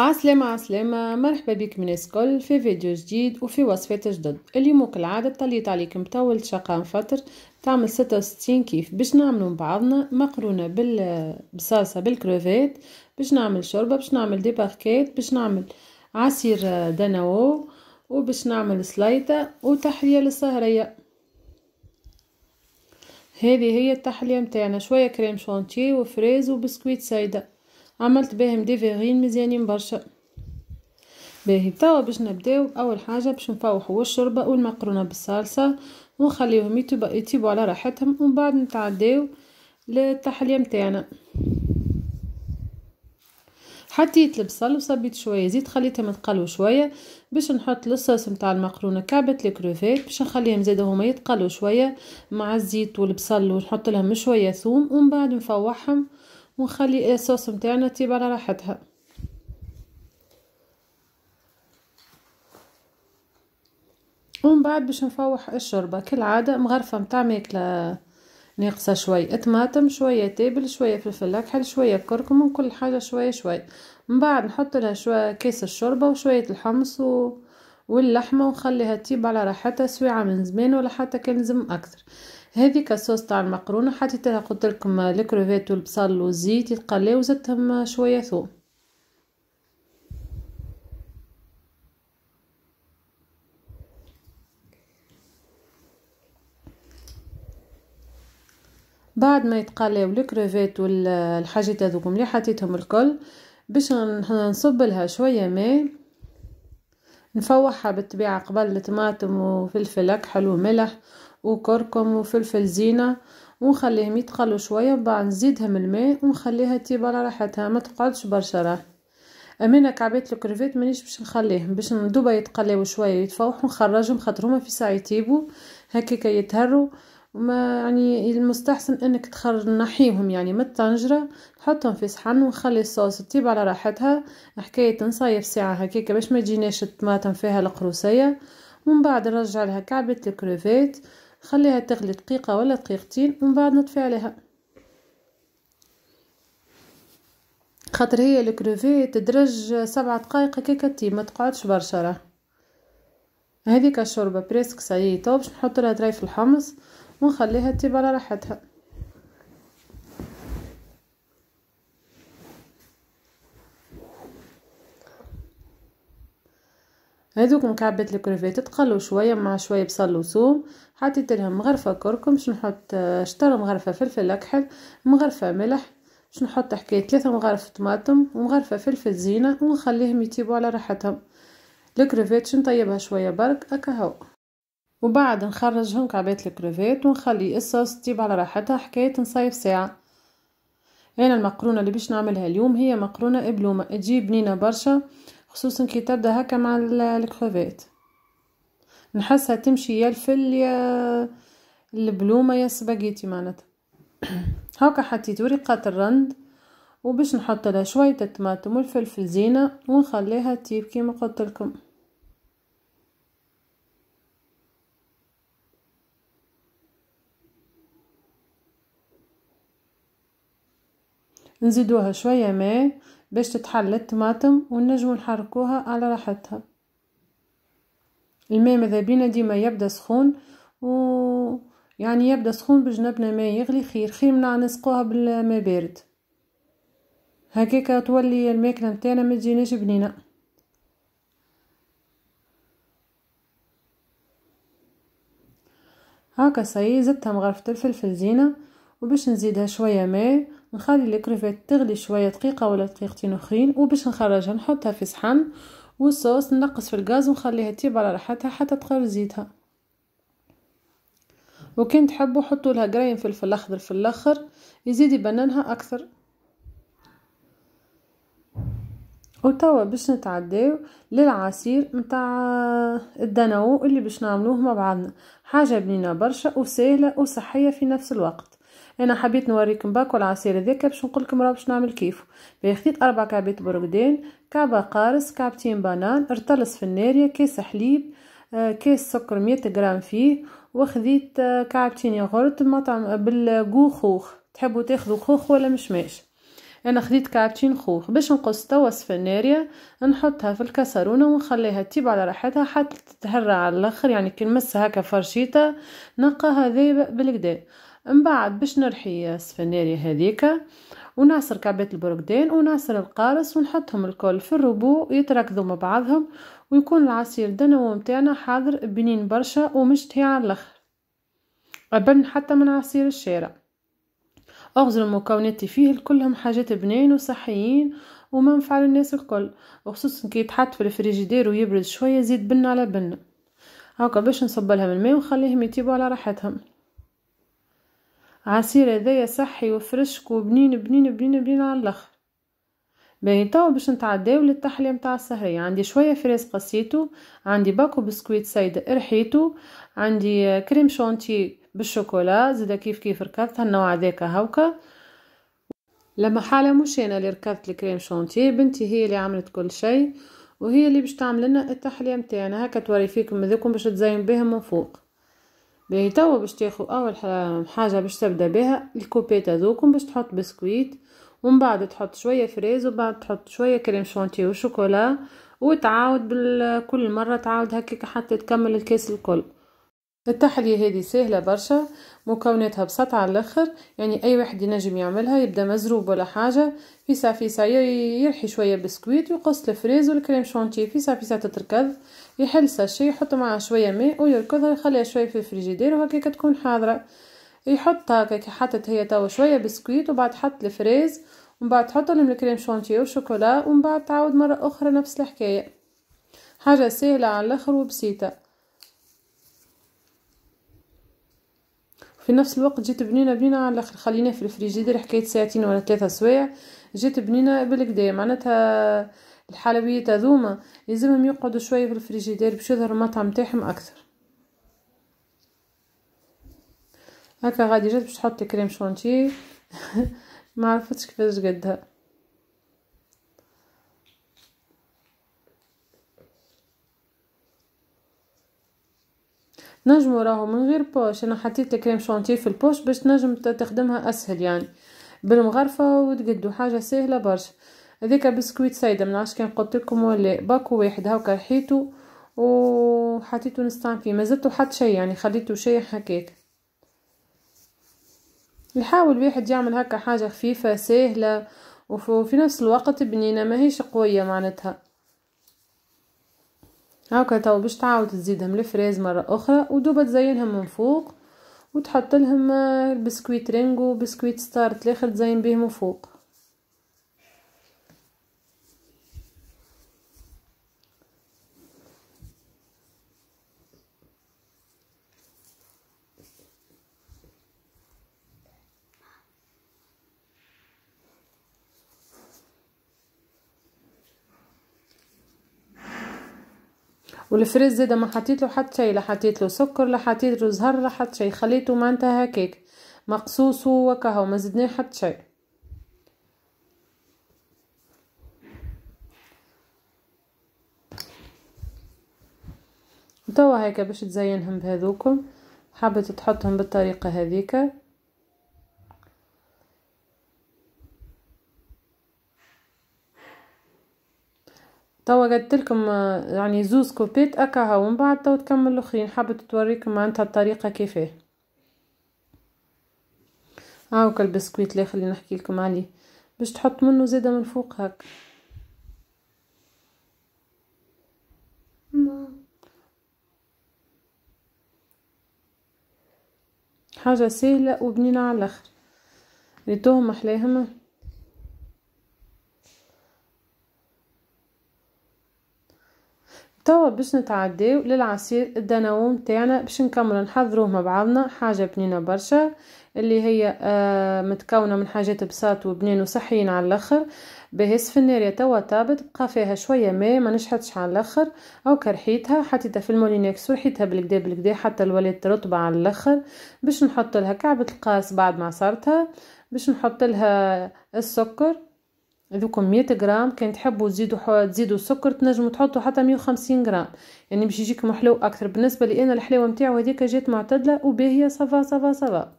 عسلامة عسلامة مرحبا بك من الكل في فيديو جديد وفي وصفات جدد اليوم كالعادة طليت عليكم طول شقة مفطر تعمل ستة وستين كيف باش نعملو بعضنا مقرونة بال... بالكروفيت باش نعمل شوربة باش نعمل دي باركيت باش نعمل عصير دانو وباش نعمل سلايطة وتحلية للسهرية هذه هي التحلية متاعنا شوية كريم شونتي وفريز وبسكويت سايده عملت بيهم ديفيرين مزيانين برشا باهي توا باش نبداو اول حاجه باش نفوحوا الشوربه والمقرونه بالصلصه ونخليهم يطيبوا على راحتهم ومن بعد نتعداو للتحليه نتاعنا حطيت البصل وصبيت شويه زيت خليتهم يتقلوا شويه باش نحط الصوص نتاع المقرونه كعبه الكروفيت باش نخليهم زاد هما يتقلوا شويه مع الزيت والبصل ونحط لهم شويه ثوم ومن بعد نفوحهم ونخلي إيه الصوص نتاعنا تيب على راحتها ومن بعد باش نفوح الشوربه كالعاده مغرفه نتاع ماكله ناقصه شوي طماطم شويه تابل شويه فلفل اكحل شويه كركم وكل حاجه شويه شويه من بعد نحط لها شويه كيس الشوربه وشويه الحمص و... واللحمه ونخليها تيب على راحتها سويعه من زمان ولا حتى كان لازم اكثر هذيك الصوص تاع المقرونه حطيت لها قلت لكم الكروفيت والبصل والزيت يتقلاو وزدتهم شويه ثوم بعد ما يتقلاو الكروفيت والحاجات هذوك اللي حطيتهم الكل باش نصب لها شويه ماء نفوحها بالطبيعه قبل الطماطم وفلفل اكحل وملح وكركم وفلفل زينة ونخليهم يتقلوا شوية وبعد نزيدهم الماء ونخليها تطيب على راحتها ما تقعدش برشا راه كعبات انا مانيش باش نخليهم باش دوبا يتقلاو شويه يتفوحوا نخرجهم خاطر هما في ساعه يطيبوا هكاكا يتهروا وما يعني المستحسن انك تخرج نحيهم يعني من الطنجره نحطهم في صحن ونخلي الصوص تطيب على راحتها حكايه نصايف ساعه هكاكا باش ما تجيناش الطماطم فيها القروسيه ومن بعد نرجع لها كعبه الكريفات خليها تغلي دقيقة ولا دقيقتين من بعد نطفي عليها خاطر هي الكروفي تدرج سبعة دقائق هكاكا تي ما تقعدش برشا راه هذيك الشوربه بريسك سايي طوب نحط لها دراي في الحمص ونخليها تيب على راحتها هذوك مكعبات الكروفيت تقلوا شويه مع شويه بصل وثوم حطيت لهم مغرفه كركم باش نحط آه، شطر مغرفه فلفل اكحل مغرفه ملح باش نحط حكايه ثلاثه مغارف طماطم ومغرفه فلفل زينه ونخليهم يطيبوا على راحتهم الكروفيت نطيبها شويه برك اكهو وبعد نخرجهم كعبات الكروفيت ونخلي الصوص تطيب على راحتها حكايه نصيف ساعه انا المقرونه اللي باش نعملها اليوم هي مقرونه ابلومه تجي بنينه برشا خصوصا كي تبدا هكا مع الكروفيت نحسها تمشي يا الفل يا البلومه يا السباغيتي معناتها هاكا حطيت ورقه الرند وباش نحط لها شويه الطماطم والفلفل زينه ونخليها تطيب كيما قلت لكم نزيدوها شويه ماء باش تتحل الطماطم ونجمو نحركوها على راحتها الماء ماذا بينا ديما يبدا سخون و يعني يبدا سخون بجنبنا ما يغلي خير خير من نسقوها بالماء بارد هكاك تولي الماكله نتاعنا ما تجيناش بنينه هاكا صاي زدتها مغرفه الفلفل زينه وباش نزيدها شويه ماء نخلي الكروفيت تغلي شويه دقيقه ولا دقيقتين اخرين وباش نخرجها نحطها في صحن والصوص ننقص في الغاز ونخليها تطيب على راحتها حتى تقر زيتها وكان تحبوا حطوا لها قرايم فلفل اخضر في الاخر يزيد يبننها اكثر وتوا باش نتعداو للعصير متاع الدنو اللي باش نعملوه مع بعضنا حاجه بنينه برشا وسهله وصحيه في نفس الوقت انا حبيت نوريكم باكو العصير هذاك باش نقولكم راه باش نعمل كيفو باه خديت اربع كعبات برقدان كعبه قارص كعبتين بنان ارتلص في الناريه كاس حليب آه، كاس سكر 100 غرام فيه وخذيت آه، كعبتين ياغورت مطعم آه، خوخ تحبوا تاخذوا خوخ ولا مشماش انا خديت كعبتين خوخ باش نقص توا السفناريا نحطها في الكسرونه ونخليها تطيب على راحتها حتى تتهرى على الاخر يعني كي نمسها هكا فرشيطه نقاها ذايبه بالكدا من بعد باش نرحي السفناري هذيك ونعصر كعبات البرقدان ونعصر القارص ونحطهم الكل في الربو يتركضوا مع بعضهم ويكون العصير دنو نتاعنا حاضر بنين برشا ومشتهي على الاخر قبل حتى من عصير الشارع اغزر المكونات فيه كلهم حاجات بنين وصحيين ومنفعة للناس الكل وخصوصا كي يتحط في الفريجيدير ويبرد شويه زيد بن على بن هاكا باش نصب لهم الماء ونخليهم يطيبوا على راحتهم عصير هذايا صحي وفرشك وبنين بنين بنين بنين على الاخر باهي توا باش نتعداو للتحليه متاع السهريه عندي شويه فريز قصيتو عندي باكو بسكويت سايدة رحيتو عندي كريم شونتي بالشوكولا زادا كيف كيف ركضت النوع هذاك هاوكا لما حالة مش انا اللي ركضت الكريم شونتي بنتي هي اللي عملت كل شيء وهي اللي باش تعمل لنا التحليه متاعنا هكا توري فيكم هذوكم باش تزين بهم من فوق باهي توا باش تاخو اول حاجه باش تبدا بها الكوبيت هذوكم باش تحط بسكويت ومن بعد تحط شويه فريز وبعد تحط شويه كريم شونتي وشوكولا وتعاود بكل مره تعاود هكاك حتى تكمل الكاس الكل التحلية هذه سهلة برشا مكوناتها بسطعة على الاخر يعني اي واحد ينجم يعملها يبدا مزروب ولا حاجة فيسا فيسا يرحي شوية بسكويت ويقص الفريز والكريم شونتي فيسا فيسا تتركض يحل ساشي يحط معها شوية ماء ويركضها يخليها شوية في الفريجيدير وهكاك تكون حاضرة يحط هكاك حطت هي توا شوية بسكويت وبعد حط الفريز ومن بعد تحط لهم الكريم شونتي وشوكولا ومن بعد تعاود مرة اخرى نفس الحكاية حاجة سهلة على الاخر وبسيطة في نفس الوقت جات بنينه بنينه على الاخر خليناه في الفريجيدير حكايه ساعتين ولا ثلاثه سوايع جات بنينه بالكدا معناتها الحلويات هذوما لازمهم يقعدوا شويه في الفريجيدير باش يظهر المطعم تاعهم اكثر هكا غادي جات باش تحط كريم شونتي ما عرفتش كيفاش قدها نجمو راهو من غير بوش انا حطيت كريم شانتي في البوش باش تنجم تخدمها اسهل يعني بالمغرفه وتقدو حاجه سهله برشا هذيك بسكويت سايده من عاش كان قلت لكم ولا باكو واحد هاكا حيتو وحطيتو نستعمل فيه ما زدتو حط شيء يعني خليته شيء هكاك يحاول واحد يعمل هكا حاجه خفيفه سهله وفي نفس الوقت بنينه ماهيش قويه معناتها هاكا تو باش تعاود تزيدهم الفريز مرة أخرى ودوبة تزينهم من فوق وتحط لهم آه، بسكويت رينجو بسكويت ستار تلاخر تزين بيهم من فوق والفريز زاده ما حطيت له حتى شيء لا حطيت له سكر لا حطيت له زهر لا حتى شيء خليته معناتها هكاك مقصوص وكهو ما زدناه حتى شيء توا هيك باش تزينهم بهذوكم حابه تحطهم بالطريقه هذيك توا قلت لكم آه، يعني زوز كوبيت اكاها ومن بعد توا تكمل الاخرين حابه توريكم معناتها الطريقه كيفاه هاوك البسكويت الاخر خلينا نحكي لكم عليه باش تحط منه زاده من فوق هك حاجه سهله وبنينه على الاخر ريتوهم احلاهم توا باش نتعداو للعصير الدنوم تاعنا باش نكملو نحضروه مع بعضنا حاجه بنينه برشا اللي هي آه متكونه من حاجات بساط وبنين وصحيين على الاخر بهس في النار توا طابت بقى فيها شويه ماء ما نشحتش على الاخر او كرحيتها حطيتها في المولينكس وحيتها بالكدا بالكدا حتى الوليد رطبه على الاخر باش نحط لها كعبه القاس بعد ما عصرتها باش نحط لها السكر هذوكم 100 غرام كان تحبوا تزيدوا تزيدوا السكر تنجموا تحطوا حتى 150 غرام يعني باش يجيكم حلو اكثر بالنسبه لي انا الحلاوه نتاعو هذيك جات معتدله وباهيه صفا صفا صفا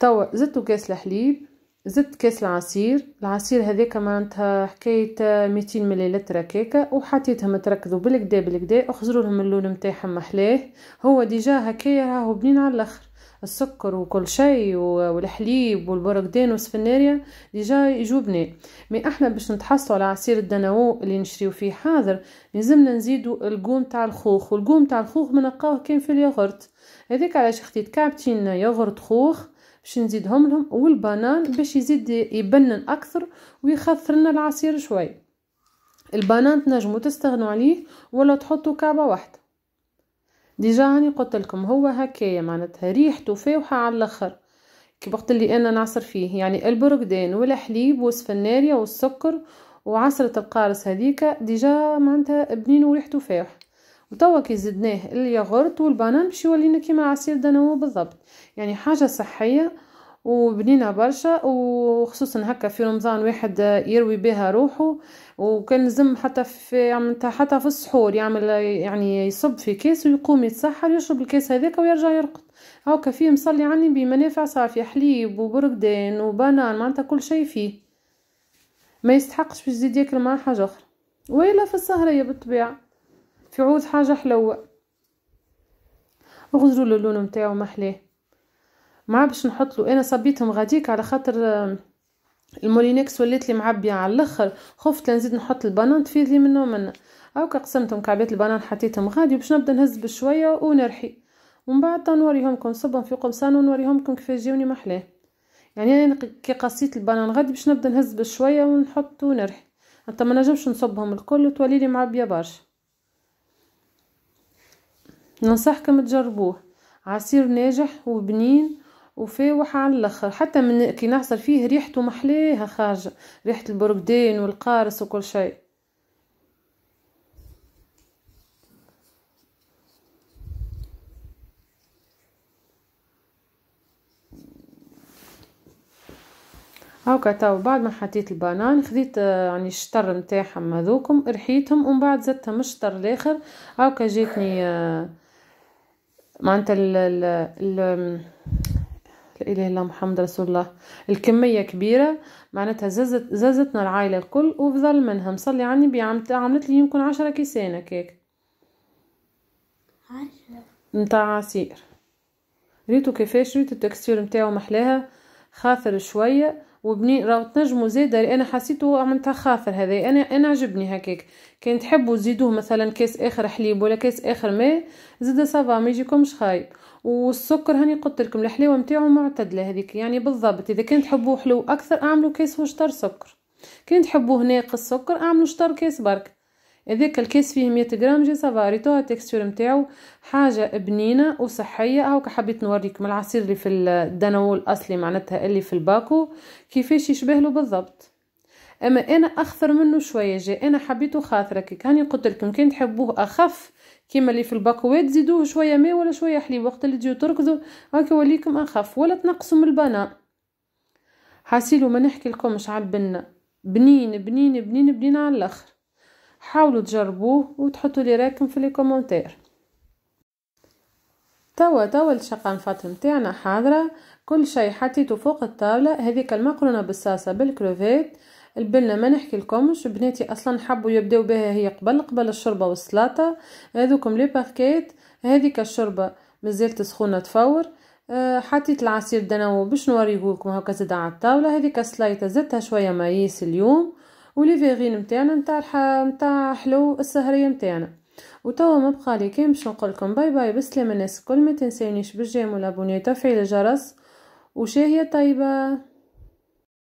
توا زدت كاس الحليب زدت كاس العصير العصير هذاك معناتها حكايه 200 مليلتر هكاكا وحطيتهم تركزوا بالكدا بالكدا اخزروا لهم اللون نتاعهم محلاه هو ديجا هكايا راهو بنين على الاخر السكر وكل شيء والحليب والبرقدين والسفناريا ديجا يجوا مي احنا باش نتحصلوا على عصير الدناو اللي نشريو فيه حاضر لازمنا نزيدوا القوم تاع الخوخ والقوم تاع الخوخ منقاوه كان في الياغورت هذيك علاش خديت كعبتين ياغورت خوخ باش نزيدهم لهم والبنان باش يزيد يبنن اكثر ويخثر لنا العصير شوي البنان تنجموا تستغنوا عليه ولا تحطوا كعبه واحده ديجا هاني قلت لكم هو هكايا معناتها ريحته فاوحه على الاخر كي وقت اللي انا نعصر فيه يعني البرقدان والحليب والسفناريا والسكر وعصرة القارص هذيك ديجا معناتها بنين وريحته فاوحه وتوا كي زدناه الياغورت والبانان باش يولينا كيما عصير دانو بالضبط يعني حاجه صحيه وبنينه برشا وخصوصا هكا في رمضان واحد يروي بها روحه وكان لازم حتى في حتى في السحور يعمل يعني يصب في كاس ويقوم يتسحر يشرب الكاس هذاك ويرجع يرقد هاكا فيه مصلي عني بمنافع صافيه حليب وبرقدان وبنان معناتها كل شيء فيه ما يستحقش باش يزيد ياكل مع حاجه اخرى والا في السهريه بالطبيعه في عوض حاجه حلوه وغزروا اللون نتاعو محلاه ما باش نحط له انا صبيتهم غاديك على خاطر المولينكس وليت لي معبيه على الاخر خفت نزيد نحط البنان تفيد لي منه من هاكا قسمتهم كعبات البنان حطيتهم غادي باش نبدا نهز بشويه ونرحي ومن بعد نوريهمكم نصبهم في قمصان ونوريهمكم كيفاش جاوني محلاه يعني انا كي قصيت البنان غادي باش نبدا نهز بشويه ونحط ونرحي حتى ما نجمش نصبهم الكل وتولي لي معبيه برشا ننصحكم تجربوه عصير ناجح وبنين وفاوح على الاخر حتى من كي نعصر فيه ريحته محليها خارجه ريحه البرقدان والقارص وكل شيء هاكا تو بعد ما حطيت البنان خديت آه، يعني الشطر نتاعهم هذوكم رحيتهم ومن بعد زدتهم الشطر الاخر هاكا جاتني آه، معناتها إله إلا محمد رسول الله الكمية كبيرة معناتها زازت زازتنا العائلة الكل وفضل منها مصلي على النبي عملت لي يمكن عشرة كيسان هكاك نتاع عصير ريتو كيفاش ريتو التكستير نتاعو محلاها خاثر شوية وبني راهو تنجمو زادا انا حسيتو عملتها خافر هذا انا انا عجبني هكاك كان تحبوا تزيدوه مثلا كاس اخر حليب ولا كاس اخر ماء زيد صافا ما يجيكمش خايب والسكر هاني قلت لكم الحلاوه نتاعو معتدله هذيك يعني بالضبط اذا كان تحبوه حلو اكثر اعملوا كاس وشطر سكر كان تحبوه ناقص سكر اعملوا شطر كاس برك هذاك الكاس فيه 100 جرام جي سافاريتو التكستور نتاعو حاجه بنينه وصحيه هاكا حبيت نوريكم العصير اللي في الدنول الاصلي معناتها اللي في الباكو كيفاش يشبه له بالضبط اما انا اخثر منه شويه جاي انا حبيته خاثره كي كان قلت لكم كان تحبوه اخف كيما اللي في الباكوات زيدوه شويه ماء ولا شويه حليب وقت اللي تجيو تركضوا هاكا وليكم اخف ولا تنقصوا من البناء حاسيلو ما نحكي لكمش على البنه بنين بنين بنين بنين على الاخر حاولوا تجربوه وتحطوا لي رايكم في لي كومونتير توا توا الشقان فاطم تاعنا حاضرة كل شي حطيته فوق الطاولة هذيك المقرونة بالصلصة بالكروفيت البله ما نحكي لكمش بناتي اصلا حبوا يبداو بها هي قبل قبل الشوربه والسلطه هذوكم لي باركيت هذيك الشوربه مازالت سخونه تفور أه حطيت العصير دنو باش لكم هكا زاد على الطاوله هذيك السلايطه زدتها شويه مايس اليوم ولي فيغين نتاعنا نتاع نتاع حلو السهريه نتاعنا وتوا ما بقى لي كان باش نقول لكم باي باي بالسلامه الناس الكل ما تنسونيش بالجيم والابوني وتفعيل الجرس وشاهيه طيبه